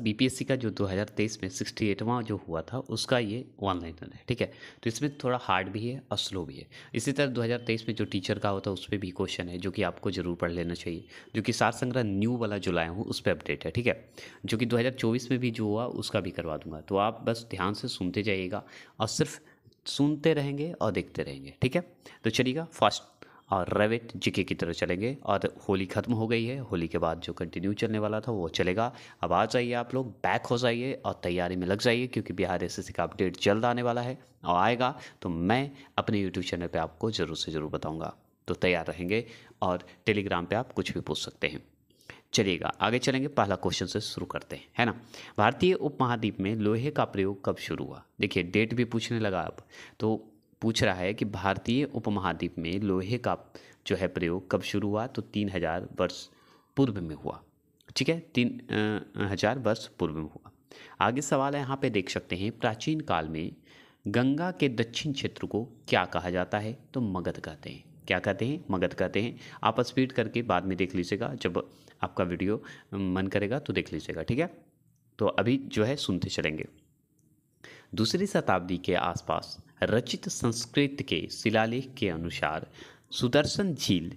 BPSC का जो 2023 में सिक्सटी एटवा जो हुआ था उसका ये ऑनलाइन है ठीक है तो इसमें थोड़ा हार्ड भी है और स्लो भी है इसी तरह 2023 में जो टीचर का होता है उस पर भी क्वेश्चन है जो कि आपको जरूर पढ़ लेना चाहिए जो कि सार संग्रह न्यू वाला जो लाया हूँ उस पर अपडेट है ठीक है जो कि दो में भी जो हुआ उसका भी करवा दूंगा तो आप बस ध्यान से सुनते जाइएगा और सिर्फ सुनते रहेंगे और देखते रहेंगे ठीक है तो चलिएगा फास्ट और रेविट जीके की तरह चलेंगे और होली ख़त्म हो गई है होली के बाद जो कंटिन्यू चलने वाला था वो चलेगा अब आ जाइए आप लोग बैक हो जाइए और तैयारी में लग जाइए क्योंकि बिहार एस का अपडेट जल्द आने वाला है और आएगा तो मैं अपने यूट्यूब चैनल पर आपको ज़रूर से ज़रूर बताऊँगा तो तैयार रहेंगे और टेलीग्राम पर आप कुछ भी पूछ सकते हैं चलिएगा आगे चलेंगे पहला क्वेश्चन से शुरू करते हैं है ना भारतीय उपमहाद्वीप में लोहे का प्रयोग कब शुरू हुआ देखिए डेट भी पूछने लगा अब तो पूछ रहा है कि भारतीय उपमहाद्वीप में लोहे का जो है प्रयोग कब शुरू हुआ तो तीन हज़ार वर्ष पूर्व में हुआ ठीक है तीन हज़ार वर्ष पूर्व में हुआ आगे सवाल है यहाँ पे देख सकते हैं प्राचीन काल में गंगा के दक्षिण क्षेत्र को क्या कहा जाता है तो मगध कहते हैं क्या कहते हैं मगध कहते हैं आप स्पीड करके बाद में देख लीजिएगा जब आपका वीडियो मन करेगा तो देख लीजिएगा ठीक है तो अभी जो है सुनते चलेंगे दूसरी शताब्दी के आसपास रचित संस्कृत के शिलालेख के अनुसार सुदर्शन झील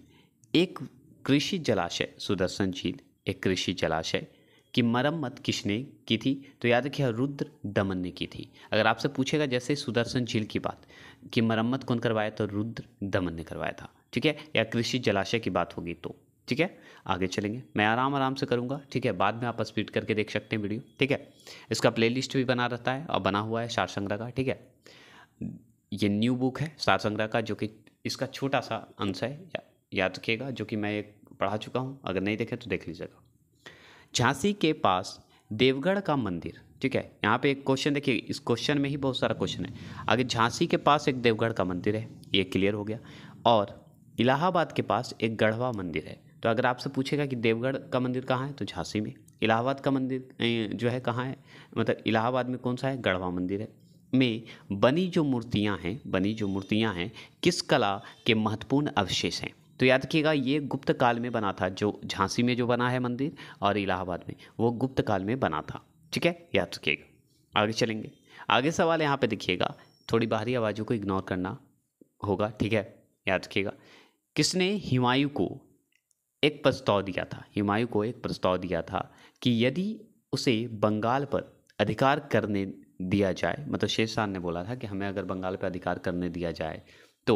एक कृषि जलाशय सुदर्शन झील एक कृषि जलाशय की मरम्मत किसने की थी तो याद रखिए रुद्र दमन ने की थी अगर आपसे पूछेगा जैसे सुदर्शन झील की बात कि मरम्मत कौन करवाया तो रुद्र दमन ने करवाया था ठीक है या कृषि जलाशय की बात होगी तो ठीक है आगे चलेंगे मैं आराम आराम से करूँगा ठीक है बाद में आप स्पीड करके देख सकते हैं वीडियो ठीक है इसका प्ले भी बना रहता है और बना हुआ है शार संग्रह का ठीक है ये न्यू बुक है शार संग्रह का जो कि इसका छोटा सा अंश है याद रखिएगा जो कि मैं एक पढ़ा चुका हूँ अगर नहीं देखें तो देख लीजिएगा झांसी के पास देवगढ़ का मंदिर ठीक है यहाँ पे एक क्वेश्चन देखिए इस क्वेश्चन में ही बहुत सारा क्वेश्चन है आगे झांसी के पास एक देवगढ़ का मंदिर है ये क्लियर हो गया और इलाहाबाद के पास एक गढ़वा मंदिर है तो अगर आपसे पूछेगा कि देवगढ़ का मंदिर कहाँ है तो झांसी में इलाहाबाद का मंदिर जो है कहाँ है मतलब इलाहाबाद में कौन सा है गढ़वा मंदिर है में बनी जो मूर्तियाँ हैं बनी जो मूर्तियाँ हैं किस कला के महत्वपूर्ण अवशेष हैं तो याद रखिएगा ये गुप्त काल में बना था जो झांसी में जो बना है मंदिर और इलाहाबाद में वो गुप्त काल में बना था ठीक है याद रखिएगा आगे चलेंगे आगे सवाल यहाँ पे देखिएगा थोड़ी बाहरी आवाज़ों को इग्नोर करना होगा ठीक है याद रखिएगा किसने हिमायू को एक प्रस्ताव दिया था हुमायूं को एक प्रस्ताव दिया था कि यदि उसे बंगाल पर अधिकार करने दिया जाए मतलब शेरशाह ने बोला था कि हमें अगर बंगाल पर अधिकार करने दिया जाए तो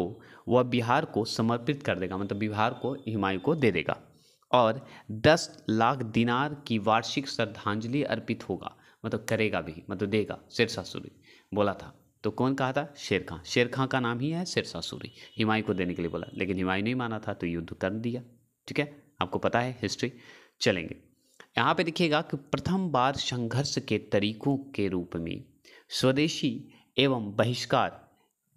वह बिहार को समर्पित कर देगा मतलब बिहार को हुमायूं को दे देगा और दस लाख दिनार की वार्षिक श्रद्धांजलि अर्पित होगा मतलब करेगा भी मतलब देगा शेरशाह सूरी बोला था तो कौन कहा था शेर खां शेर खां का नाम ही है शेरशाह सूरी हिमायूं को देने के लिए बोला लेकिन हिमायूं नहीं माना था तो युद्ध कर दिया ठीक है आपको पता है हिस्ट्री चलेंगे यहाँ पे देखिएगा कि प्रथम बार संघर्ष के तरीकों के रूप में स्वदेशी एवं बहिष्कार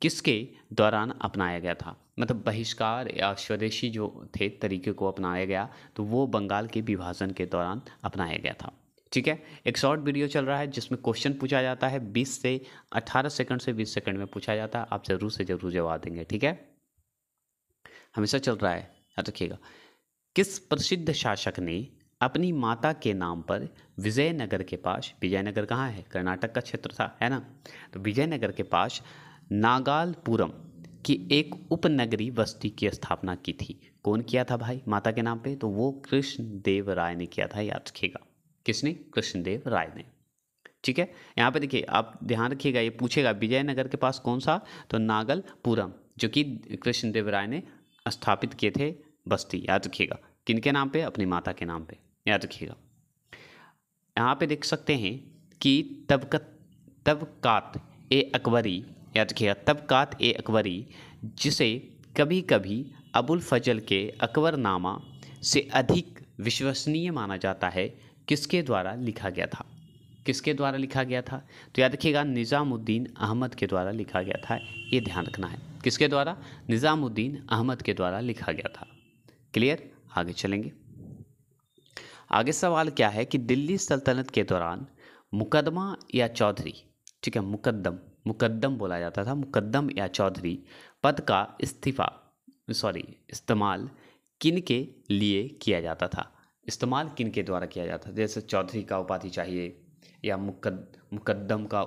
किसके दौरान अपनाया गया था मतलब बहिष्कार या स्वदेशी जो थे तरीके को अपनाया गया तो वो बंगाल के विभाजन के दौरान अपनाया गया था ठीक है एक शॉर्ट वीडियो चल रहा है जिसमें क्वेश्चन पूछा जाता है 20 से 18 सेकंड से 20 सेकंड में पूछा जाता है आप ज़रूर से ज़रूर जवाब देंगे ठीक है हमेशा चल रहा है याद रखिएगा किस प्रसिद्ध शासक ने अपनी माता के नाम पर विजयनगर के पास विजयनगर कहाँ है कर्नाटक का क्षेत्र था है ना तो विजयनगर के पास नागालपुरम की एक उपनगरी बस्ती की स्थापना की थी कौन किया था भाई माता के नाम पे तो वो कृष्णदेव राय ने किया था याद रखिएगा किसने कृष्णदेव राय ने ठीक है यहाँ पे देखिए आप ध्यान रखिएगा ये पूछेगा विजयनगर के पास कौन सा तो नागलपुरम जो कि कृष्णदेव राय ने स्थापित किए थे बस्ती याद रखिएगा किन के नाम पे अपनी माता के नाम पे याद रखिएगा यहाँ पे देख सकते हैं कि तबकत तबकात ए अकबरी याद रखिएगा तबकात ए अकबरी जिसे कभी कभी अबुल फजल के अकबरनामा से अधिक विश्वसनीय माना जाता है किसके द्वारा लिखा गया था किसके द्वारा लिखा गया था तो याद रखिएगा निज़ामुद्दीन अहमद के द्वारा लिखा गया था ये ध्यान रखना है किसके द्वारा निज़ामुद्दीन अहमद के द्वारा लिखा गया था क्लियर आगे चलेंगे आगे सवाल क्या है कि दिल्ली सल्तनत के दौरान मुकदमा या चौधरी ठीक है मुकदम मुकदम बोला जाता था मुकदम या चौधरी पद का इस्तीफा सॉरी इस्तेमाल किन के लिए किया जाता था इस्तेमाल किन के द्वारा किया जाता था जैसे चौधरी का उपाधि चाहिए या मुकद मुकदम का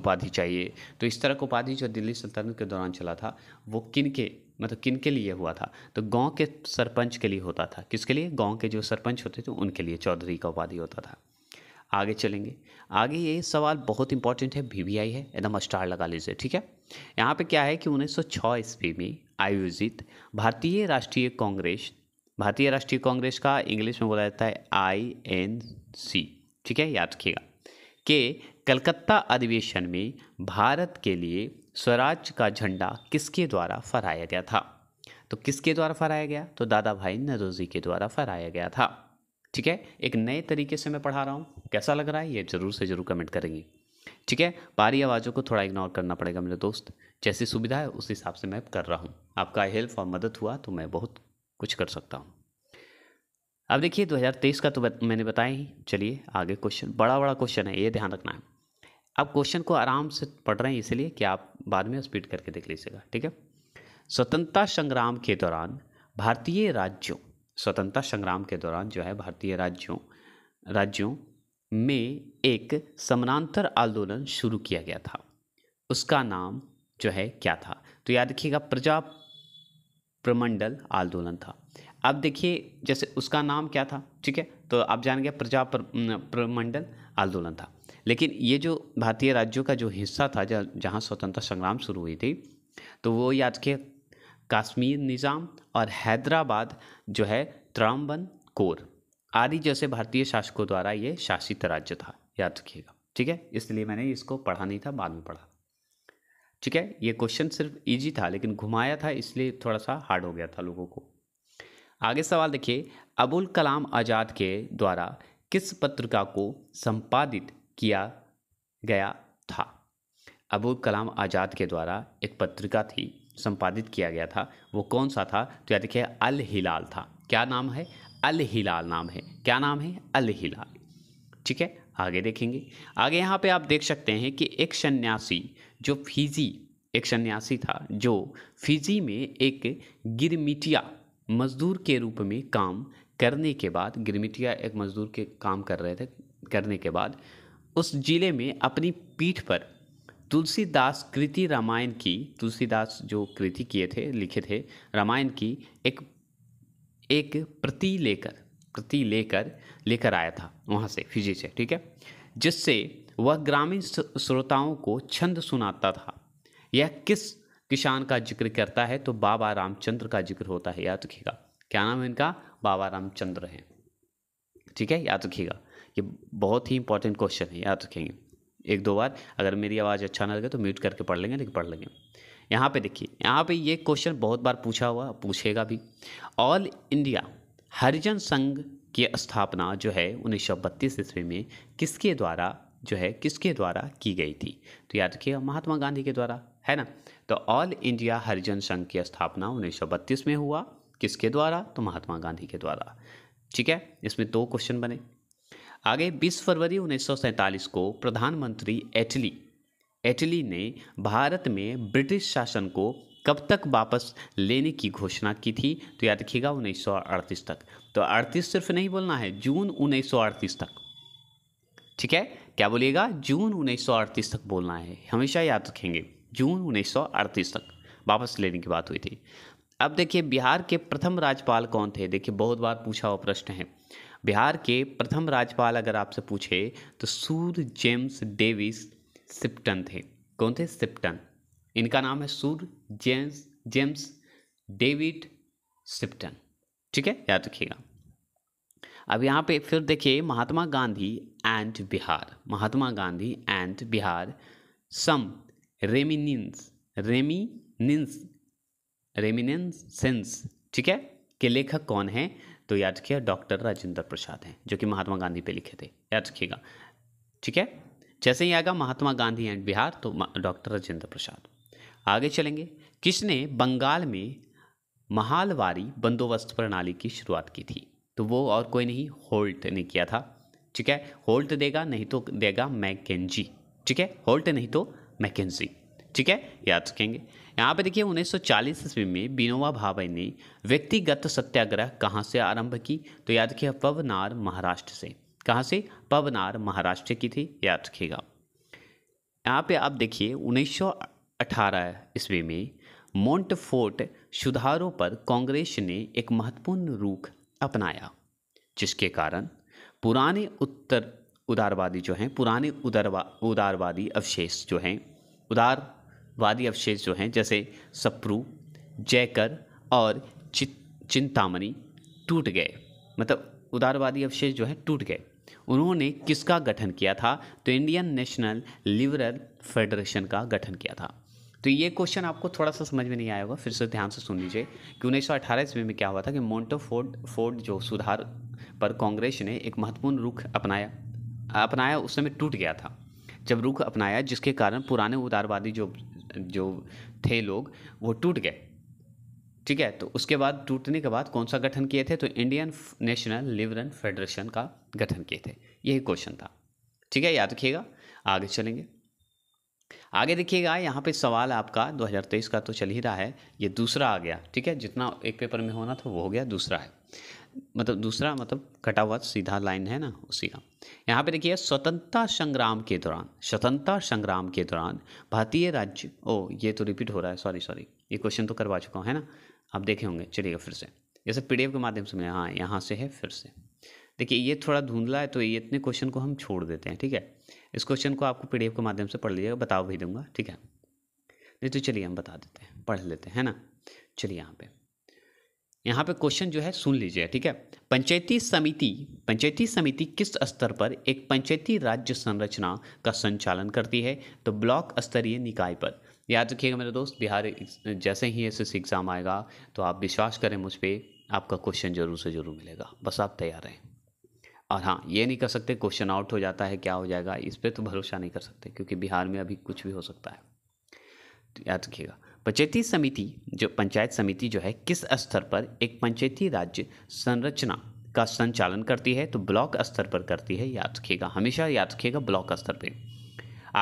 उपाधि चाहिए तो इस तरह का उपाधि जो दिल्ली सल्तनत के दौरान चला था वो किन के मतलब किन के लिए हुआ था तो गांव के सरपंच के लिए होता था किसके लिए गांव के जो सरपंच होते थे उनके लिए चौधरी का उपाधि होता था आगे चलेंगे आगे ये सवाल बहुत इंपॉर्टेंट है वी है एकदम स्टार लगा लीजिए ठीक है यहाँ पे क्या है कि 1906 ईस्वी में आयोजित भारतीय राष्ट्रीय कांग्रेस भारतीय राष्ट्रीय कांग्रेस का इंग्लिश में बोला जाता है आई एन सी ठीक है याद रखिएगा के कलकत्ता अधिवेशन में भारत के लिए स्वराज का झंडा किसके द्वारा फहराया गया था तो किसके द्वारा फहराया गया तो दादा भाई नरोजी के द्वारा फहराया गया था ठीक है एक नए तरीके से मैं पढ़ा रहा हूँ कैसा लग रहा है ये ज़रूर से ज़रूर कमेंट करेंगे ठीक है बाहरी आवाज़ों को थोड़ा इग्नोर करना पड़ेगा मेरे दोस्त जैसी सुविधा है उस हिसाब से मैं कर रहा हूँ आपका हेल्प और मदद हुआ तो मैं बहुत कुछ कर सकता हूँ अब देखिए 2023 का तो बत, मैंने बताया ही चलिए आगे क्वेश्चन बड़ा बड़ा क्वेश्चन है ये ध्यान रखना है आप क्वेश्चन को आराम से पढ़ रहे हैं इसलिए कि आप बाद में स्पीड करके देख लीजिएगा ठीक है स्वतंत्रता संग्राम के दौरान भारतीय राज्यों स्वतंत्रता संग्राम के दौरान जो है भारतीय राज्यों राज्यों में एक समानांतर आंदोलन शुरू किया गया था उसका नाम जो है क्या था तो याद रखिएगा प्रजा प्रमंडल आंदोलन था अब देखिए जैसे उसका नाम क्या था ठीक है तो आप जान गए प्रजा प्रमंडल आंदोलन था लेकिन ये जो भारतीय राज्यों का जो हिस्सा था जहाँ जहाँ स्वतंत्रता संग्राम शुरू हुई थी तो वो याद के काश्मीर निज़ाम और हैदराबाद जो है त्रामबन कोर आदि जैसे भारतीय शासकों द्वारा ये शासित राज्य था याद रखिएगा ठीक है इसलिए मैंने इसको पढ़ा नहीं था बाद में पढ़ा ठीक है ये क्वेश्चन सिर्फ इजी था लेकिन घुमाया था इसलिए थोड़ा सा हार्ड हो गया था लोगों को आगे सवाल देखिए अबुल कलाम आज़ाद के द्वारा किस पत्रिका को संपादित किया गया था अबुल कलाम आज़ाद के द्वारा एक पत्रिका थी संपादित किया गया था वो कौन सा था तो याद देखिए अल हिलाल था क्या नाम है अल हिलाल नाम है क्या नाम है अल हिलाल ठीक है आगे देखेंगे आगे यहाँ पे आप देख सकते हैं कि एक सन्यासी जो फिजी एक सन्यासी था जो फिजी में एक गिरमिटिया मजदूर के रूप में काम करने के बाद गिरमिटिया एक मजदूर के काम कर रहे थे करने के बाद उस जिले में अपनी पीठ पर तुलसीदास कृति रामायण की तुलसीदास जो कृति किए थे लिखे थे रामायण की एक एक प्रति लेकर प्रति लेकर लेकर आया था वहाँ से फिजी से ठीक है जिससे वह ग्रामीण श्रोताओं को छंद सुनाता था यह किस किसान का जिक्र करता है तो बाबा रामचंद्र का जिक्र होता है याद रखिएगा क्या नाम है इनका बाबा रामचंद्र है ठीक है याद रखिएगा ये बहुत ही इंपॉर्टेंट क्वेश्चन है याद रखेंगे एक दो बार अगर मेरी आवाज़ अच्छा ना लगे तो म्यूट करके पढ़ लेंगे लेकिन पढ़ लेंगे यहाँ पे देखिए यहाँ पे ये क्वेश्चन बहुत बार पूछा हुआ पूछेगा भी ऑल इंडिया हरिजन संघ की स्थापना जो है उन्नीस सौ बत्तीस ईस्वी में किसके द्वारा जो है किसके द्वारा की गई थी तो याद रखिएगा महात्मा गांधी के द्वारा है ना तो ऑल इंडिया हरिजन संघ की स्थापना बत्तीस में हुआ किसके द्वारा तो महात्मा गांधी के द्वारा ठीक है इसमें दो क्वेश्चन बने आगे 20 फरवरी उन्नीस को प्रधानमंत्री एटली एटली ने भारत में ब्रिटिश शासन को कब तक वापस लेने की घोषणा की थी तो याद रखिएगा 1938 तक तो 38 सिर्फ नहीं बोलना है जून 1938 तक ठीक है क्या बोलिएगा जून 1938 तक बोलना है हमेशा याद रखेंगे जून 1938 तक वापस लेने की बात हुई थी अब देखिए बिहार के प्रथम राज्यपाल कौन थे देखिए बहुत बार पूछा हुआ प्रश्न है बिहार के प्रथम राज्यपाल अगर आपसे पूछे तो सूर जेम्स डेविस सिप्टन थे कौन थे सिप्टन इनका नाम है सूर जेम्स जेम्स डेविड सिप्टन ठीक है याद रखिएगा अब यहाँ पे फिर देखिए Mahatma Gandhi and Bihar Mahatma Gandhi and Bihar some reminiscence reminiscences ठीक है के लेखक कौन है तो याद रखिए डॉक्टर राजेंद्र प्रसाद हैं जो कि महात्मा गांधी पे लिखे थे याद रखिएगा ठीक है जैसे ही आएगा महात्मा गांधी एंड बिहार तो डॉक्टर राजेंद्र प्रसाद आगे चलेंगे किसने बंगाल में महालवारी बंदोबस्त प्रणाली की शुरुआत की थी तो वो और कोई नहीं होल्ट ने किया था ठीक है होल्ट देगा नहीं तो देगा मैकेजी ठीक है होल्ट नहीं तो मैकेजी ठीक है याद रखेंगे यहाँ पे देखिए 1940 ईस्वी में बिनोवा भावे ने व्यक्तिगत सत्याग्रह कहाँ से आरंभ की तो याद रखिए पवनार महाराष्ट्र से कहाँ से पवनार महाराष्ट्र की थी याद रखिएगा यहाँ पे आप देखिए 1918 ईस्वी में मोन्टफोर्ट सुधारों पर कांग्रेस ने एक महत्वपूर्ण रूख अपनाया जिसके कारण पुराने उत्तर उदारवादी जो हैं पुराने उदारवा उदारवादी अवशेष जो हैं उदार वादी अवशेष जो हैं जैसे सप्रू जयकर और चिंतामणि टूट गए मतलब उदारवादी अवशेष जो है टूट गए उन्होंने किसका गठन किया था तो इंडियन नेशनल लिबरल फेडरेशन का गठन किया था तो ये क्वेश्चन आपको थोड़ा सा समझ में नहीं आया होगा फिर से ध्यान से सुन लीजिए कि उन्नीस सौ अठारह ईस्वी में क्या हुआ था कि मोन्टो फोर्ड फोर्ड जो सुधार पर कांग्रेस ने एक महत्वपूर्ण रुख अपनाया अपनाया उस समय टूट गया था जब रुख अपनाया जिसके कारण पुराने उदारवादी जो जो थे लोग वो टूट गए ठीक है तो उसके बाद टूटने के बाद कौन सा गठन किए थे तो इंडियन नेशनल लिबरल फेडरेशन का गठन किए थे यही क्वेश्चन था ठीक है याद रखिएगा आगे चलेंगे आगे देखिएगा यहाँ पे सवाल आपका 2023 का तो चल ही रहा है ये दूसरा आ गया ठीक है जितना एक पेपर में होना था वो हो गया दूसरा है मतलब दूसरा मतलब कटा हुआ सीधा लाइन है ना उसी का यहाँ पे देखिए स्वतंत्रता संग्राम के दौरान स्वतंत्रता संग्राम के दौरान भारतीय राज्य ओ ये तो रिपीट हो रहा है सॉरी सॉरी ये क्वेश्चन तो करवा चुका हूँ है ना आप देखे होंगे चलिएगा फिर से जैसे पी के माध्यम से मिले हाँ यहाँ से है फिर से देखिए ये थोड़ा धुंधला है तो ये इतने क्वेश्चन को हम छोड़ देते हैं ठीक है इस क्वेश्चन को आपको पी के माध्यम से पढ़ लीजिएगा बताओ भी दूंगा ठीक है नहीं तो चलिए हम बता देते हैं पढ़ लेते हैं ना चलिए यहाँ पर यहाँ पे क्वेश्चन जो है सुन लीजिए ठीक है पंचायती समिति पंचायती समिति किस स्तर पर एक पंचायती राज्य संरचना का संचालन करती है तो ब्लॉक स्तरीय निकाय पर याद रखिएगा मेरे दोस्त बिहार जैसे ही एस एस एग्ज़ाम आएगा तो आप विश्वास करें मुझ पर आपका क्वेश्चन जरूर से जरूर मिलेगा बस आप तैयार रहें और हाँ ये नहीं कर सकते क्वेश्चन आउट हो जाता है क्या हो जाएगा इस पर तो भरोसा नहीं कर सकते क्योंकि बिहार में अभी कुछ भी हो सकता है तो याद रखिएगा पंचायती समिति जो पंचायत समिति जो है किस स्तर पर एक पंचायती राज्य संरचना का संचालन करती है तो ब्लॉक स्तर पर करती है याद रखिएगा हमेशा याद रखिएगा ब्लॉक स्तर पर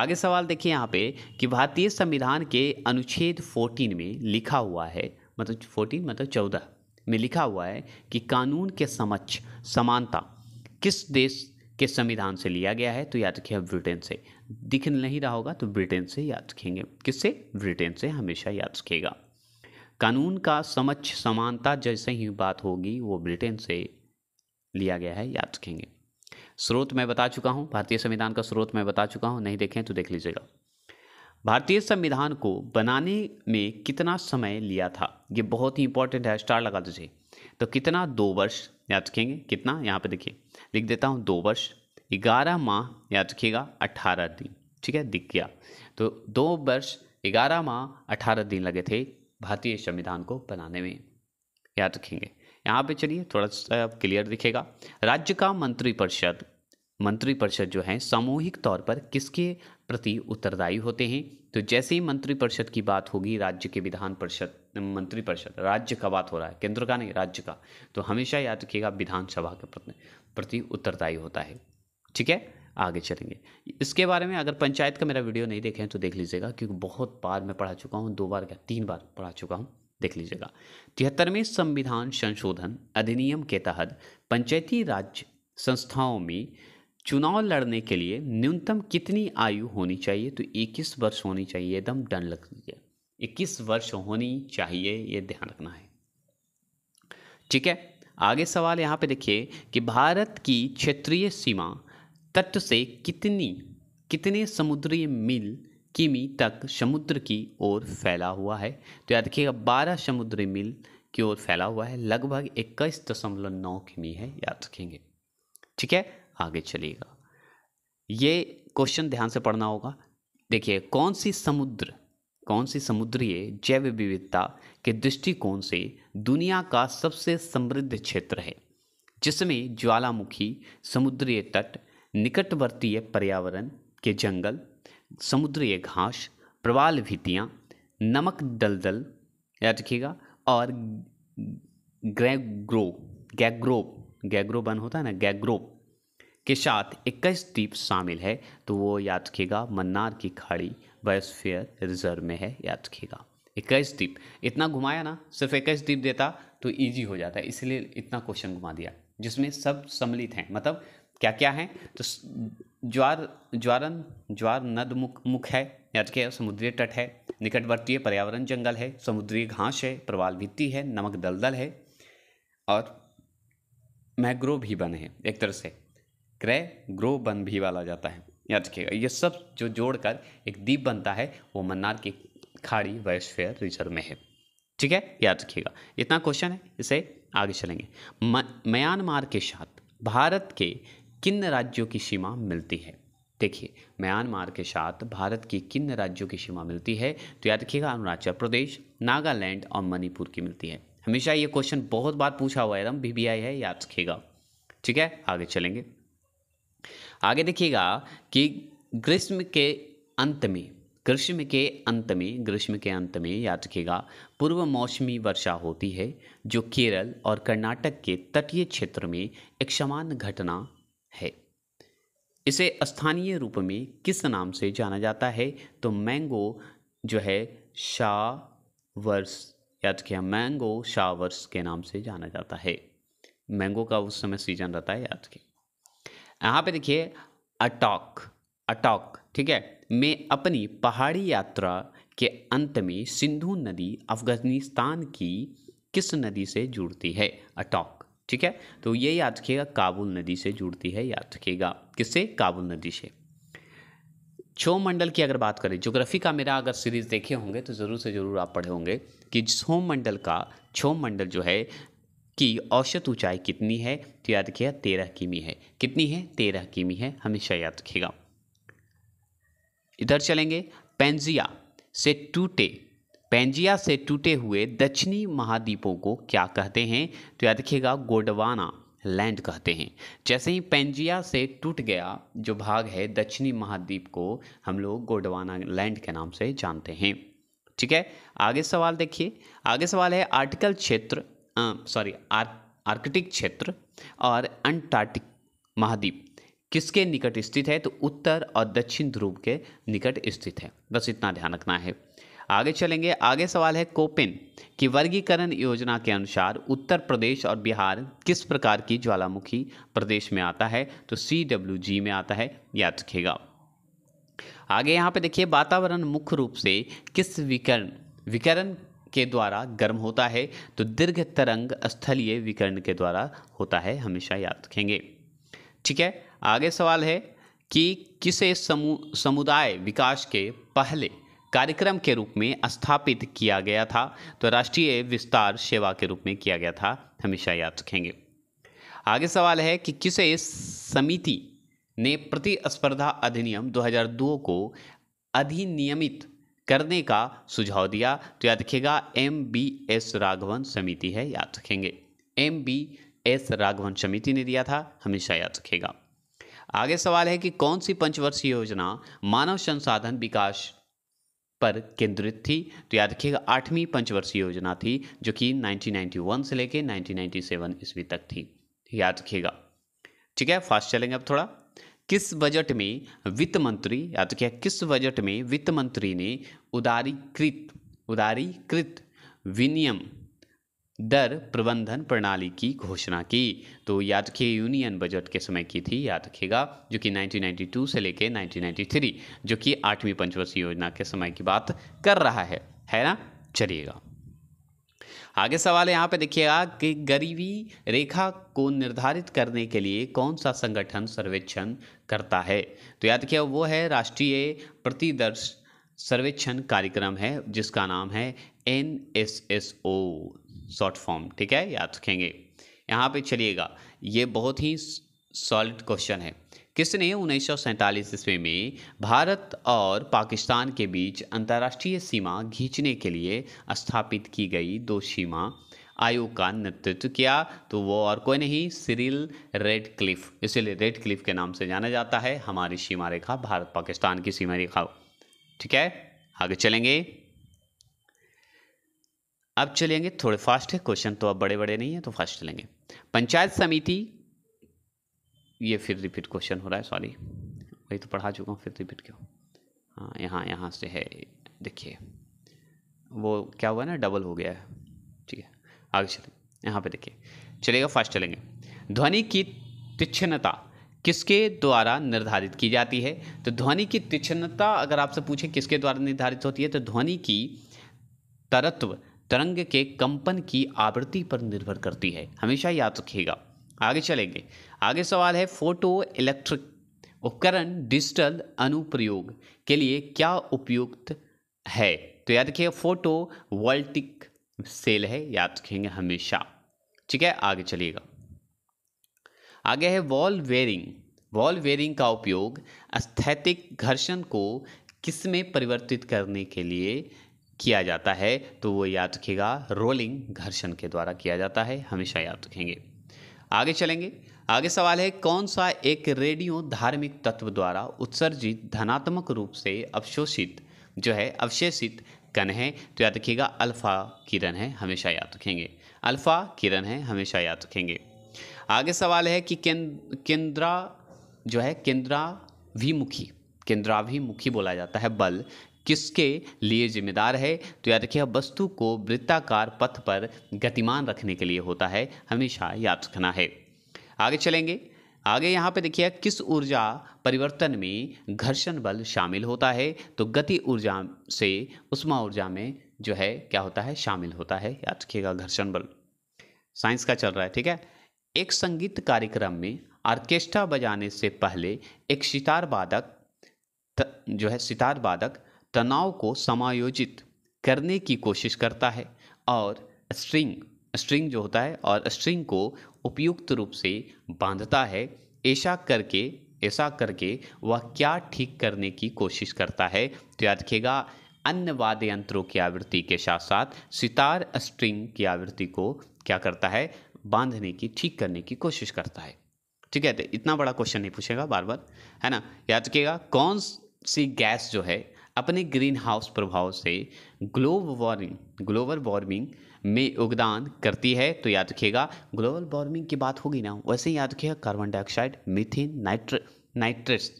आगे सवाल देखिए यहाँ पे कि भारतीय संविधान के अनुच्छेद 14 में लिखा हुआ है मतलब 14 मतलब 14 में लिखा हुआ है कि कानून के समक्ष समानता किस देश के संविधान से लिया गया है तो याद रखिए ब्रिटेन से दिख नहीं रहा होगा तो ब्रिटेन से याद रखेंगे किससे ब्रिटेन से हमेशा याद रखेगा कानून का समक्ष समानता जैसे ही बात होगी वो ब्रिटेन से लिया गया है याद रखेंगे स्रोत मैं बता चुका हूँ भारतीय संविधान का स्रोत मैं बता चुका हूँ नहीं देखें तो देख लीजिएगा भारतीय संविधान को बनाने में कितना समय लिया था ये बहुत ही इंपॉर्टेंट है स्टार लगा दीजिए तो कितना दो वर्ष याद रखेंगे कितना यहाँ पे देखिए लिख देता हूँ दो वर्ष ग्यारह माह याद रखिएगा अट्ठारह दिन ठीक है दिख गया तो दो वर्ष ग्यारह माह अट्ठारह दिन लगे थे भारतीय संविधान को बनाने में याद रखेंगे यहाँ पे चलिए थोड़ा सा क्लियर दिखेगा राज्य का मंत्रिपरिषद मंत्रिपरिषद जो है सामूहिक तौर पर किसके प्रति उत्तरदायी होते हैं तो जैसे ही मंत्रिपरिषद की बात होगी राज्य के विधान परिषद मंत्रिपरिषद राज्य का बात हो रहा है केंद्र का नहीं राज्य का तो हमेशा याद रखिएगा विधानसभा के प्रति उत्तरदायी होता है ठीक है आगे चलेंगे इसके बारे में अगर पंचायत का मेरा वीडियो नहीं देखें तो देख लीजिएगा क्योंकि बहुत बार मैं पढ़ा चुका हूँ दो बार क्या तीन बार पढ़ा चुका हूँ देख लीजिएगा तिहत्तरवें संविधान संशोधन अधिनियम के तहत पंचायती राज्य संस्थाओं में चुनाव लड़ने के लिए न्यूनतम कितनी आयु होनी चाहिए तो 21 वर्ष होनी चाहिए एकदम डन लग लीजिए 21 वर्ष होनी चाहिए ये ध्यान रखना है ठीक है आगे सवाल यहाँ पे देखिए कि भारत की क्षेत्रीय सीमा तट से कितनी कितने समुद्री मील किमी तक समुद्र की ओर फैला हुआ है तो याद रखिएगा बारह समुद्री मील की ओर फैला हुआ है लगभग इक्कीस दशमलव नौ किमी है याद रखेंगे ठीक है आगे चलिएगा ये क्वेश्चन ध्यान से पढ़ना होगा देखिए कौन सी समुद्र कौन सी समुद्रीय जैव विविधता के दृष्टिकोण से दुनिया का सबसे समृद्ध क्षेत्र है जिसमें ज्वालामुखी समुद्रीय तट निकटवर्तीय पर्यावरण के जंगल समुद्रीय घास प्रवाल भीतियाँ नमक दलदल याद रखिएगा और ग्रैग्रो गैग्रो गैग्रो बन होता है ना गैग्रो के साथ इक्कीस द्वीप शामिल है तो वो याद रखिएगा मन्नार की खाड़ी बायोस्फीयर रिजर्व में है याद रखिएगा इक्कीस द्वीप इतना घुमाया ना सिर्फ इक्कीस द्वीप देता तो ईजी हो जाता है इसलिए इतना क्वेश्चन घुमा दिया जिसमें सब सम्मिलित हैं मतलब क्या क्या हैं तो ज्वार ज्वारन ज्वार नद मुख मुख है याद के समुद्रीय तट है निकटवर्तीय पर्यावरण जंगल है समुद्री घास है प्रवाल भित्ती है नमक दलदल है और मैग्रो भी बन है एक तरह से क्रय ग्रो बन भी वाला जाता है याद रखिएगा ये सब जो जोड़कर एक द्वीप बनता है वो मन्नार की खाड़ी वायोस्फेयर रिजर्व में है ठीक है याद रखिएगा इतना क्वेश्चन है इसे आगे चलेंगे म्यांमार के साथ भारत के किन राज्यों की सीमा मिलती है देखिए म्यांमार के साथ भारत की किन राज्यों की सीमा मिलती है तो याद रखिएगा अरुणाचल प्रदेश नागालैंड और मणिपुर की मिलती है हमेशा ये क्वेश्चन बहुत बार पूछा हुआ है एकदम बी है याद रखिएगा ठीक है आगे चलेंगे आगे देखिएगा कि ग्रीष्म के अंत में ग्रीष्म के अंत में ग्रीष्म के अंत में याद रखिएगा पूर्व मौसमी वर्षा होती है जो केरल और कर्नाटक के तटीय क्षेत्र में एक समान घटना है इसे स्थानीय रूप में किस नाम से जाना जाता है तो मैंगो जो है शावर्स याद किया मैंगो शावर्स के नाम से जाना जाता है मैंगो का उस समय सीजन रहता है याद किया यहाँ पे देखिए अटॉक अटॉक ठीक है में अपनी पहाड़ी यात्रा के अंत में सिंधु नदी अफगानिस्तान की किस नदी से जुड़ती है अटॉक ठीक है तो ये याद रखिएगा काबुल नदी से जुड़ती है याद रखिएगा किससे काबुल नदी से छो मंडल की अगर बात करें ज्योग्राफी का मेरा अगर सीरीज देखे होंगे तो ज़रूर से ज़रूर आप पढ़े होंगे कि छो मंडल का छो मंडल जो है कि औसत ऊंचाई कितनी है तो याद रखिएगा तेरह किमी है कितनी है तेरह किमी है हमेशा याद रखिएगा इधर चलेंगे पेंजिया से टूटे पेंजिया से टूटे हुए दक्षिणी महाद्वीपों को क्या कहते हैं तो याद रखिएगा गोडवाना लैंड कहते हैं जैसे ही पेंजिया से टूट गया जो भाग है दक्षिणी महाद्वीप को हम लोग गोडवाना लैंड के नाम से जानते हैं ठीक है आगे सवाल देखिए आगे सवाल है आर्टिकल क्षेत्र सॉरी आर, आर्कटिक क्षेत्र और अंटार्कटिक महाद्वीप किसके निकट स्थित है तो उत्तर और दक्षिण ध्रुव के निकट स्थित है बस इतना ध्यान रखना है आगे चलेंगे आगे सवाल है कोपिन कि वर्गीकरण योजना के अनुसार उत्तर प्रदेश और बिहार किस प्रकार की ज्वालामुखी प्रदेश में आता है तो सी डब्ल्यू जी में आता है याद रखिएगा आगे यहाँ पे देखिए वातावरण मुख्य रूप से किस विकर्ण विकर्ण के द्वारा गर्म होता है तो दीर्घ तरंग स्थलीय विकर्ण के द्वारा होता है हमेशा याद रखेंगे ठीक है आगे सवाल है कि किसे समु समुदाय विकास के पहले कार्यक्रम के रूप में स्थापित किया गया था तो राष्ट्रीय विस्तार सेवा के रूप में किया गया था हमेशा याद रखेंगे आगे सवाल है कि किसे समिति ने प्रतिस्पर्धा अधिनियम 2002 को अधिनियमित करने का सुझाव दिया तो याद रखिएगा एम बी एस राघवन समिति है याद रखेंगे एम बी एस राघवन समिति ने दिया था हमेशा याद रखेगा आगे सवाल है कि कौन सी पंचवर्षीय योजना मानव संसाधन विकास पर केंद्रित थी तो याद रखिएगा आठवीं पंचवर्षीय योजना थी जो कि 1991 से लेकर 1997 ईस्वी तक थी याद रखिएगा ठीक है फास्ट चलेंगे अब थोड़ा किस बजट में वित्त मंत्री याद रखिएगा किस बजट में वित्त मंत्री ने उदारीकृत उदारीकृत विनियम दर प्रबंधन प्रणाली की घोषणा की तो याद रखिए यूनियन बजट के समय की थी याद रखिएगा जो कि 1992 से लेके 1993 जो कि आठवीं पंचवर्षीय योजना के समय की बात कर रहा है है ना चलिएगा आगे सवाल यहाँ पे देखिएगा कि गरीबी रेखा को निर्धारित करने के लिए कौन सा संगठन सर्वेक्षण करता है तो याद रखिए वो है राष्ट्रीय प्रतिदर्श सर्वेक्षण कार्यक्रम है जिसका नाम है N S S O short form ठीक है याद रखेंगे यहाँ पे चलिएगा ये बहुत ही सॉलिड क्वेश्चन है किसने उन्नीस ईस्वी में भारत और पाकिस्तान के बीच अंतर्राष्ट्रीय सीमा खींचने के लिए स्थापित की गई दो सीमा आयोग का नेतृत्व किया तो वो और कोई नहीं सिरिल रेड क्लिफ इसलिए रेड क्लिफ के नाम से जाना जाता है हमारी सीमा रेखा भारत पाकिस्तान की सीमा रेखा ठीक है आगे चलेंगे अब चलेंगे थोड़े फास्ट है क्वेश्चन तो अब बड़े बड़े नहीं है तो फास्ट चलेंगे पंचायत समिति ये फिर रिपीट क्वेश्चन हो रहा है सॉरी वही तो पढ़ा चुका हूँ फिर रिपीट क्यों हाँ यहाँ यहाँ से है देखिए वो क्या हुआ ना डबल हो गया है ठीक है आगे चले यहाँ पे देखिए चलेगा फास्ट चलेंगे ध्वनि की तिच्छनता किसके द्वारा निर्धारित की जाती है तो ध्वनि की तिच्छनता अगर आपसे पूछे किसके द्वारा निर्धारित होती है तो ध्वनि की तरत्व तरंग के कंपन की आवृत्ति पर निर्भर करती है हमेशा याद रखिएगा आगे चलेंगे आगे सवाल है फोटो इलेक्ट्रिक उपकरण डिजिटल अनुप्रयोग के लिए क्या उपयुक्त है तो याद रखिए फोटो वोल्टिक सेल है याद रखेंगे हमेशा ठीक है आगे चलिएगा आगे है वॉल वेयरिंग वॉल वेयरिंग का उपयोग अस्थैतिक घर्षण को किस में परिवर्तित करने के लिए किया जाता है तो वो याद रखिएगा रोलिंग घर्षण के द्वारा किया जाता है हमेशा याद रखेंगे आगे चलेंगे आगे सवाल है कौन सा एक रेडियो धार्मिक तत्व द्वारा उत्सर्जित धनात्मक रूप से अवशोषित जो है अवशेषित कण है तो याद रखिएगा अल्फा किरण है हमेशा याद रखेंगे अल्फा किरण है हमेशा याद रखेंगे आगे सवाल है कि केंद्रा जो है केंद्राभिमुखी केंद्राभिमुखी बोला जाता है बल किसके लिए जिम्मेदार है तो याद रखिए वस्तु को वृत्ताकार पथ पर गतिमान रखने के लिए होता है हमेशा याद रखना है आगे चलेंगे आगे यहाँ पे देखिए किस ऊर्जा परिवर्तन में घर्षण बल शामिल होता है तो गति ऊर्जा से उष्मा ऊर्जा में जो है क्या होता है शामिल होता है याद रखिएगा घर्षण बल साइंस का चल रहा है ठीक है एक संगीत कार्यक्रम में ऑर्केस्ट्रा बजाने से पहले एक सितार वादक जो है सितार वादक तनाव को समायोजित करने की कोशिश करता है और स्ट्रिंग स्ट्रिंग जो होता है और स्ट्रिंग को उपयुक्त रूप से बांधता है ऐसा करके ऐसा करके वह क्या ठीक करने की कोशिश करता है तो याद रखिएगा अन्य वाद्य यंत्रों की आवृत्ति के साथ साथ सितार स्ट्रिंग की आवृत्ति को क्या करता है बांधने की ठीक करने की कोशिश करता है ठीक है तो इतना बड़ा क्वेश्चन नहीं पूछेगा बार बार है ना याद रखिएगा कौन सी गैस जो है अपने ग्रीन हाउस प्रभाव से ग्लोब वार्मिंग ग्लोबल वार्मिंग में योगदान करती है तो याद रखिएगा ग्लोबल वार्मिंग की बात होगी ना वैसे ही याद रखिएगा कार्बन डाइऑक्साइड मीथेन नाइट्र नाइट्रस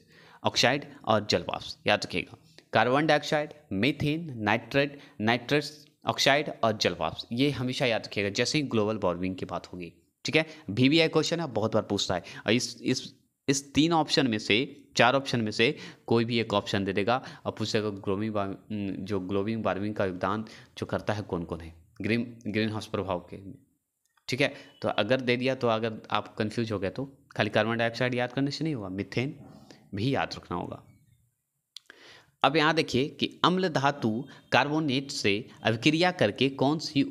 ऑक्साइड और जलवाष्प याद रखिएगा carbon dioxide methane nitrate nitrous oxide और जलवाष्प ये हमेशा याद रखिएगा जैसे ही ग्लोबल वार्मिंग की बात होगी ठीक है वी क्वेश्चन है बहुत बार पूछता है और इस इस इस तीन ऑप्शन में से चार ऑप्शन में से कोई भी एक ऑप्शन दे देगा और पूछेगा ग्लोबिंग जो ग्लोबिंग वार्मिंग का योगदान जो करता है कौन कौन है ग्रीन ग्रीन हाउस प्रभाव के ठीक है तो अगर दे दिया तो अगर आप कंफ्यूज हो गए तो खाली कार्बन डाइऑक्साइड याद करने से नहीं होगा मिथेन भी याद रखना होगा अब यहाँ देखिए कि अम्ल धातु कार्बोनेट से अभिक्रिया करके कौन सी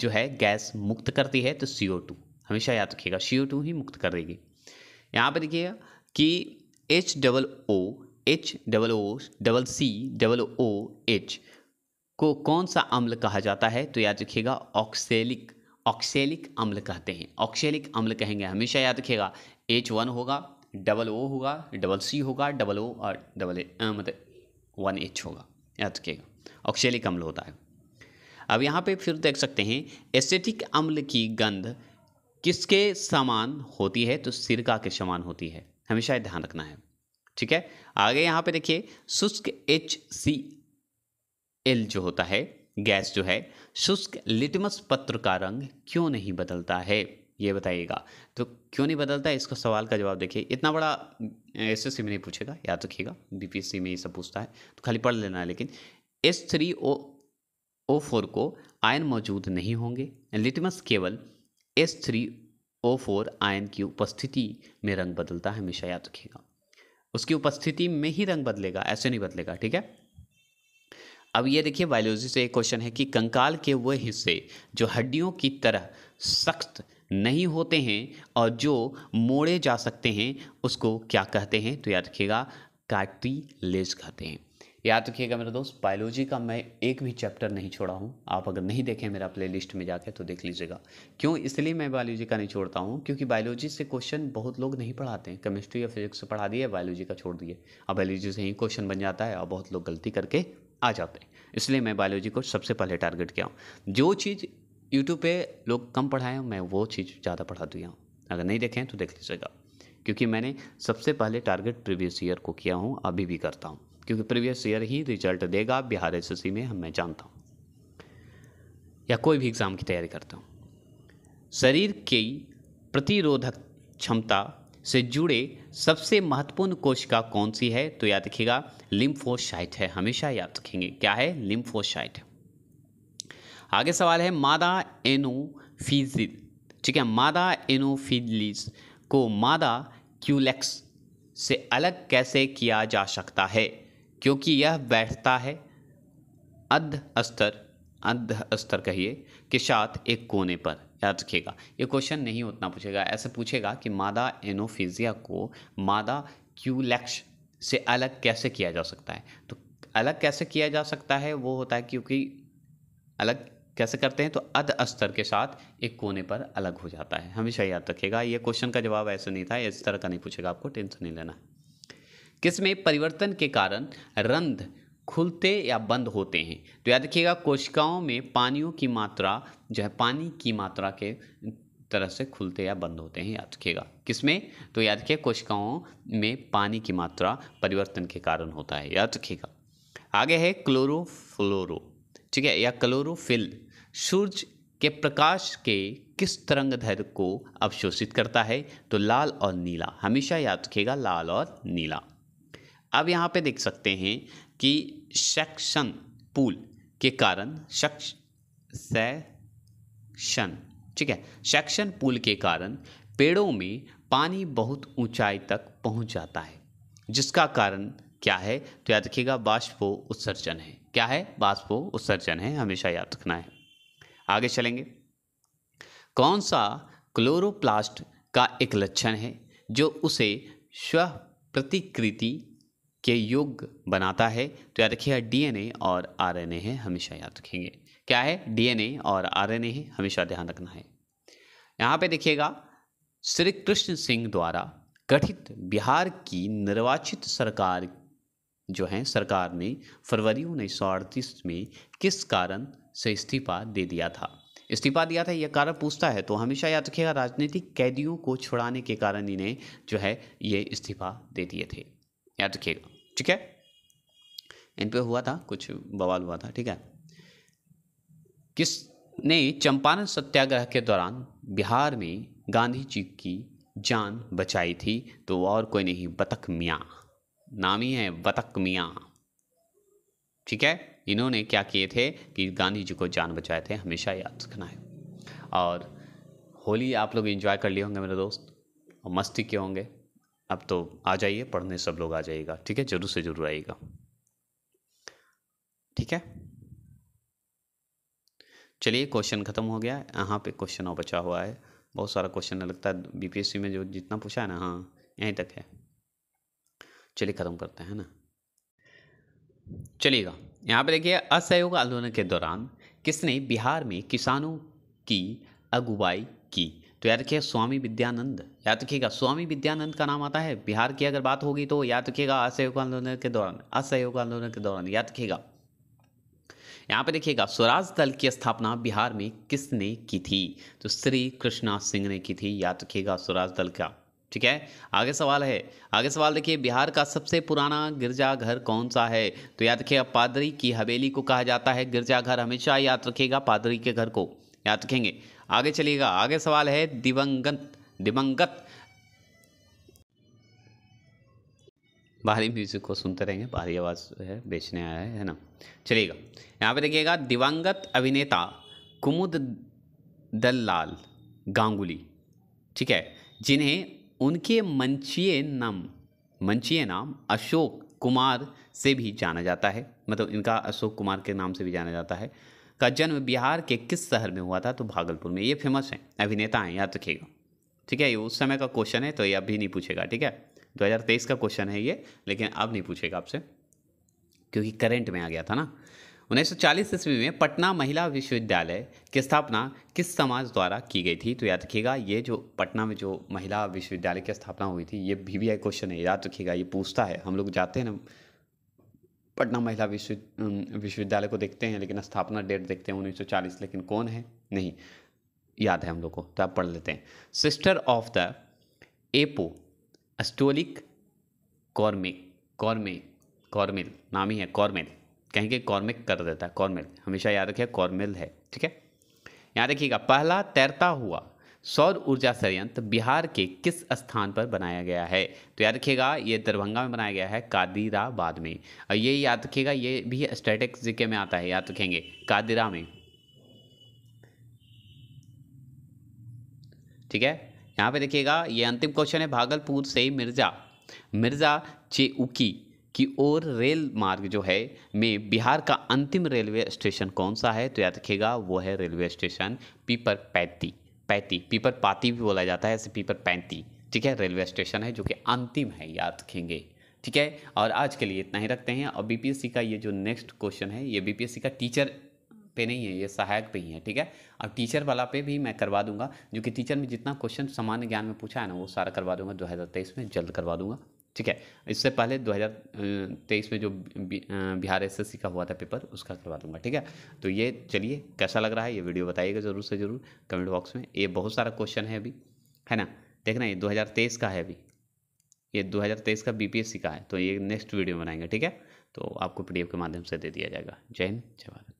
जो है गैस मुक्त करती है तो सी हमेशा याद रखिएगा सी ही मुक्त कर देगी यहाँ पर देखिएगा कि H double O H double O double C double O H को कौन सा अम्ल कहा जाता है तो याद रखिएगा ऑक्सेलिक ऑक्सेलिक अम्ल कहते हैं ऑक्सेलिक अम्ल कहेंगे हमेशा याद रखिएगा एच वन होगा डबल ओ होगा डबल सी होगा डबल ओ और डबल ए मतलब वन एच होगा याद रखिएगा ऑक्सेलिक अम्ल होता है अब यहाँ पे फिर देख सकते हैं एसेटिक अम्ल की गंध किसके समान होती है तो सिरका के समान होती है हमेशा ध्यान रखना है ठीक है आगे यहाँ पे देखिए शुष्क एच सी एल जो होता है गैस जो है शुष्क लिटमस पत्र का रंग क्यों नहीं बदलता है ये बताइएगा तो क्यों नहीं बदलता है इसको सवाल का जवाब देखिए इतना बड़ा एस एस सी में नहीं पूछेगा याद रखिएगा बी पी एस सी में ये सब पूछता है तो खाली पढ़ लेना है लेकिन S three O O four को आयन मौजूद नहीं होंगे लिटमस केवल एस थ्री ओ फोर आयन की उपस्थिति में रंग बदलता है हमेशा याद रखिएगा उसकी उपस्थिति में ही रंग बदलेगा ऐसे नहीं बदलेगा ठीक है अब ये देखिए बायोलॉजी से एक क्वेश्चन है कि कंकाल के वह हिस्से जो हड्डियों की तरह सख्त नहीं होते हैं और जो मोड़े जा सकते हैं उसको क्या कहते हैं तो याद रखिएगा कार्टिलेज कहते हैं याद रखिएगा मेरे दोस्त बायोलॉजी का मैं एक भी चैप्टर नहीं छोड़ा हूँ आप अगर नहीं देखें मेरा लिस्ट में जाके तो देख लीजिएगा क्यों इसलिए मैं बायोलॉजी का नहीं छोड़ता हूँ क्योंकि बायोलॉजी से क्वेश्चन बहुत लोग नहीं पढ़ाते हैं केमिस्ट्री या फिजिक्स पढ़ा दिए बायोलॉजी का छोड़ दिए अब बायोलॉजी से ही क्वेश्चन बन जाता है और बहुत लोग गलती करके आ जाते हैं इसलिए मैं बायोलॉजी को सबसे पहले टारगेट किया हूँ जो चीज़ यूट्यूब पर लोग कम पढ़ाए मैं वो चीज़ ज़्यादा पढ़ा दिया हूँ अगर नहीं देखें तो देख लीजिएगा क्योंकि मैंने सबसे पहले टारगेट प्रीवियस ईयर को किया हूँ अभी भी करता हूँ क्योंकि प्रीवियस ईयर ही रिजल्ट देगा बिहार एस में हम मैं जानता हूँ या कोई भी एग्ज़ाम की तैयारी करता हूँ शरीर की प्रतिरोधक क्षमता से जुड़े सबसे महत्वपूर्ण कोशिका कौन सी है तो याद रखिएगा लिम्फोसाइट है हमेशा याद रखेंगे क्या है लिम्फोसाइट आगे सवाल है मादा एनोफीज ठीक है मादा एनोफीलिस को मादा क्यूलेक्स से अलग कैसे किया जा सकता है क्योंकि यह बैठता है अध अस्तर अध अस्तर कहिए के साथ एक कोने पर याद रखिएगा ये क्वेश्चन नहीं उतना पूछेगा ऐसे पूछेगा कि मादा एनोफिजिया को मादा क्यूलैक्स से अलग कैसे किया जा सकता है तो अलग कैसे किया जा सकता है वो होता है क्योंकि अलग कैसे करते हैं तो अध अस्तर के साथ एक कोने पर अलग हो जाता है हमेशा याद रखिएगा ये क्वेश्चन का जवाब ऐसे नहीं था इस तरह का नहीं पूछेगा आपको टेंशन नहीं लेना किस में परिवर्तन के कारण रंध खुलते या बंद होते हैं तो याद रखिएगा कोशिकाओं में पानियों की मात्रा जो है पानी की मात्रा के तरह से खुलते या बंद होते हैं याद रखिएगा किसमें तो याद रखिए कोशिकाओं में पानी की मात्रा परिवर्तन के कारण होता है याद रखिएगा आगे है क्लोरोफ्लोरो ठीक है या क्लोरोफिल सूर्य के प्रकाश के किस तरंग धैर्य को अवशोषित करता है तो लाल और नीला हमेशा याद रखिएगा लाल और नीला अब यहाँ पे देख सकते हैं कि सेक्शन पुल के कारण सेक्शन ठीक है सेक्शन पुल के कारण पेड़ों में पानी बहुत ऊंचाई तक पहुंच जाता है जिसका कारण क्या है तो याद रखिएगा बाष्पो उत्सर्जन है क्या है बाष्पो उत्सर्जन है हमेशा याद रखना है आगे चलेंगे कौन सा क्लोरोप्लास्ट का एक लक्षण है जो उसे स्व प्रतिकृति के युग बनाता है तो याद रखिएगा डीएनए और आरएनए है हमेशा याद रखेंगे क्या है डीएनए और आरएनए है हमेशा ध्यान रखना है यहाँ पे देखिएगा श्री कृष्ण सिंह द्वारा गठित बिहार की निर्वाचित सरकार जो है सरकार ने फरवरी उन्नीस में किस कारण से इस्तीफा दे दिया था इस्तीफा दिया था यह कारण पूछता है तो हमेशा याद रखिएगा राजनीतिक कैदियों को छुड़ाने के कारण इन्हें जो है ये इस्तीफा दे दिए थे याद रखिएगा ठीक है इन पे हुआ था कुछ बवाल हुआ था ठीक है किसने चंपारण सत्याग्रह के दौरान बिहार में गांधी जी की जान बचाई थी तो और कोई नहीं बतख मियाँ नाम ही है बतख मियाँ ठीक है इन्होंने क्या किए थे कि गांधी जी को जान बचाए थे हमेशा याद रखना है और होली आप लोग एंजॉय कर लिए होंगे मेरे दोस्त और मस्ती किए होंगे अब तो आ जाइए पढ़ने सब लोग आ जाइएगा ठीक है जरूर से जरूर आइएगा ठीक है चलिए क्वेश्चन खत्म हो गया यहाँ पे क्वेश्चन और बचा हुआ है बहुत सारा क्वेश्चन लगता है बीपीएससी में जो जितना पूछा है ना हाँ यहीं तक है चलिए ख़त्म करते हैं ना चलिएगा यहाँ पे देखिए असहयोग आंदोलन के दौरान किसने बिहार में किसानों की अगुवाई की तो याद रखिएगा स्वामी विद्यानंद याद रखिएगा स्वामी विद्यानंद का नाम आता है बिहार की अगर बात होगी तो याद रखिएगा असहयोग आंदोलन के दौरान असहयोग आंदोलन के दौरान याद रखिएगा यहाँ पे देखिएगा स्वराज दल की स्थापना बिहार में किसने की थी तो श्री कृष्णा सिंह ने की थी याद रखिएगा स्वराज दल का ठीक है आगे सवाल है आगे सवाल देखिए बिहार का सबसे पुराना गिरजाघर कौन सा है तो याद रखिएगा पादरी की हवेली को कहा जाता है गिरजाघर हमेशा याद रखिएगा पादरी के घर को याद रखेंगे आगे चलिएगा आगे सवाल है दिवंगत दिवंगत बाहरी म्यूज़िक को सुनते रहेंगे बाहरी आवाज़ है बेचने आया है है ना चलिएगा यहाँ पे देखिएगा दिवंगत अभिनेता कुमुद दललाल गांगुली ठीक है जिन्हें उनके मंचीय नाम मंचीय नाम अशोक कुमार से भी जाना जाता है मतलब इनका अशोक कुमार के नाम से भी जाना जाता है का जन्म बिहार के किस शहर में हुआ था तो भागलपुर में ये फेमस है अभिनेता हैं याद रखिएगा ठीक है ये उस समय का क्वेश्चन है तो ये अभी नहीं पूछेगा ठीक है 2023 का क्वेश्चन है ये लेकिन अब नहीं पूछेगा आपसे क्योंकि करेंट में आ गया था ना उन्नीस चालीस ईस्वी में पटना महिला विश्वविद्यालय की स्थापना किस समाज द्वारा की गई थी तो याद रखिएगा ये जो पटना में जो महिला विश्वविद्यालय की स्थापना हुई थी ये भी वी क्वेश्चन है याद रखिएगा ये पूछता है हम लोग जाते हैं ना पटना महिला विश्व विश्वविद्यालय को देखते हैं लेकिन स्थापना डेट देखते हैं 1940 लेकिन कौन है नहीं याद है हम लोग को तो आप पढ़ लेते हैं sister of the apostolic Carmel Carmel Carmel नाम ही है कॉर्मिल कहेंगे कॉर्मिक कर देता है कॉर्मिल हमेशा याद रखिए कॉर्मिल है ठीक है यहाँ देखिएगा पहला तैरता हुआ सौर ऊर्जा संयंत्र बिहार के किस स्थान पर बनाया गया है तो याद रखिएगा ये दरभंगा में बनाया गया है कादिराबाद में और ये याद रखिएगा ये भी स्टैटिक्स जिके में आता है याद रखेंगे कादिरा में ठीक है यहाँ पे देखिएगा ये अंतिम क्वेश्चन है भागलपुर से मिर्जा मिर्जा चेउकी की ओर रेल मार्ग जो है में बिहार का अंतिम रेलवे स्टेशन कौन सा है तो याद रखिएगा वो है रेलवे स्टेशन पीपर पैती पैती पीपर पाती भी बोला जाता है ऐसे पीपर पैंती ठीक है रेलवे स्टेशन है जो कि अंतिम है याद रखेंगे ठीक है और आज के लिए इतना ही रखते हैं और बीपीएससी का ये जो नेक्स्ट क्वेश्चन है ये बीपीएससी का टीचर पे नहीं है ये सहायक पे ही है ठीक है और टीचर वाला पे भी मैं करवा दूंगा जो कि टीचर में जितना क्वेश्चन सामान्य ज्ञान में पूछा है ना वो सारा करवा दूंगा 2023 में जल्द करवा दूंगा ठीक है इससे पहले 2023 में जो बिहार एसएससी का हुआ था पेपर उसका करवा दूंगा ठीक है तो ये चलिए कैसा लग रहा है ये वीडियो बताइएगा ज़रूर से ज़रूर कमेंट बॉक्स में ये बहुत सारा क्वेश्चन है अभी है ना देखना ये 2023 का है अभी ये 2023 का बीपीएससी का है तो ये नेक्स्ट वीडियो बनाएंगे ठीक है तो आपको पीडीएफ के माध्यम से दे दिया जाएगा जय हिंद जय भारत